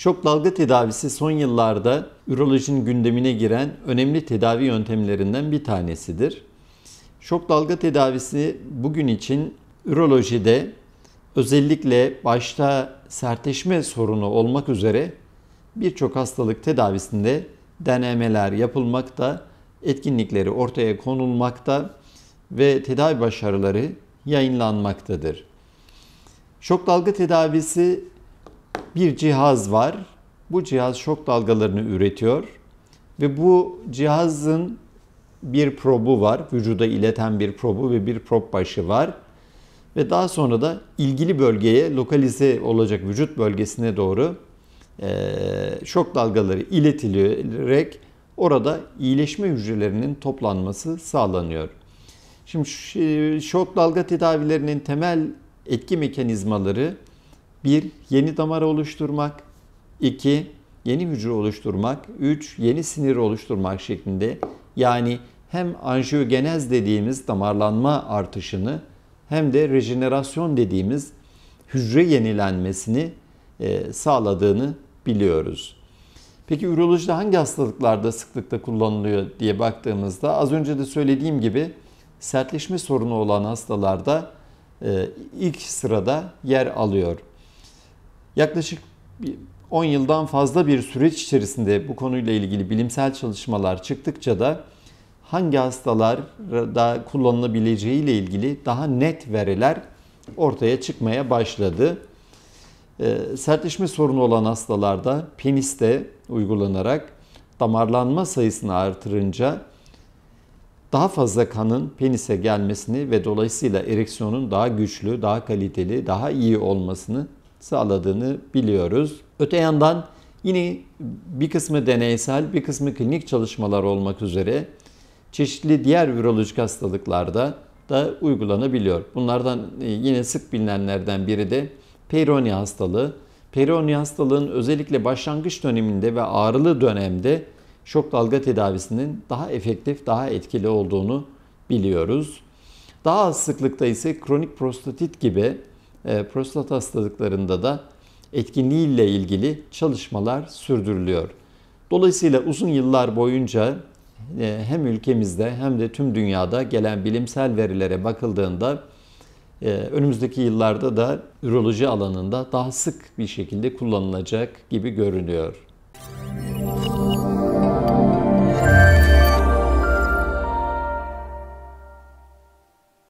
Şok dalga tedavisi son yıllarda ürolojinin gündemine giren önemli tedavi yöntemlerinden bir tanesidir. Şok dalga tedavisi bugün için ürolojide özellikle başta sertleşme sorunu olmak üzere birçok hastalık tedavisinde denemeler yapılmakta, etkinlikleri ortaya konulmakta ve tedavi başarıları yayınlanmaktadır. Şok dalga tedavisi bir cihaz var. Bu cihaz şok dalgalarını üretiyor ve bu cihazın bir probu var. Vücuda ileten bir probu ve bir prob başı var. Ve daha sonra da ilgili bölgeye lokalize olacak vücut bölgesine doğru şok dalgaları iletilerek orada iyileşme hücrelerinin toplanması sağlanıyor. Şimdi şok dalga tedavilerinin temel etki mekanizmaları 1. Yeni damar oluşturmak. 2. Yeni hücre oluşturmak. 3. Yeni sinir oluşturmak şeklinde. Yani hem anjiyogenez dediğimiz damarlanma artışını hem de rejenerasyon dediğimiz hücre yenilenmesini e, sağladığını biliyoruz. Peki ürolojide hangi hastalıklarda sıklıkla kullanılıyor diye baktığımızda az önce de söylediğim gibi sertleşme sorunu olan hastalarda e, ilk sırada yer alıyor. Yaklaşık 10 yıldan fazla bir süreç içerisinde bu konuyla ilgili bilimsel çalışmalar çıktıkça da hangi hastalarda kullanılabileceği ile ilgili daha net veriler ortaya çıkmaya başladı. Ee, sertleşme sorunu olan hastalarda peniste uygulanarak damarlanma sayısını artırınca daha fazla kanın penise gelmesini ve dolayısıyla ereksiyonun daha güçlü, daha kaliteli, daha iyi olmasını sağladığını biliyoruz. Öte yandan yine bir kısmı deneysel, bir kısmı klinik çalışmalar olmak üzere çeşitli diğer virolojik hastalıklarda da uygulanabiliyor. Bunlardan e, yine sık bilinenlerden biri de Peyronie hastalığı. Peyronie hastalığın özellikle başlangıç döneminde ve ağrılı dönemde şok dalga tedavisinin daha efektif, daha etkili olduğunu biliyoruz. Daha az sıklıkta ise kronik prostatit gibi e, prostat hastalıklarında da etkinliğiyle ilgili çalışmalar sürdürülüyor. Dolayısıyla uzun yıllar boyunca e, hem ülkemizde hem de tüm dünyada gelen bilimsel verilere bakıldığında e, önümüzdeki yıllarda da üroloji alanında daha sık bir şekilde kullanılacak gibi görünüyor.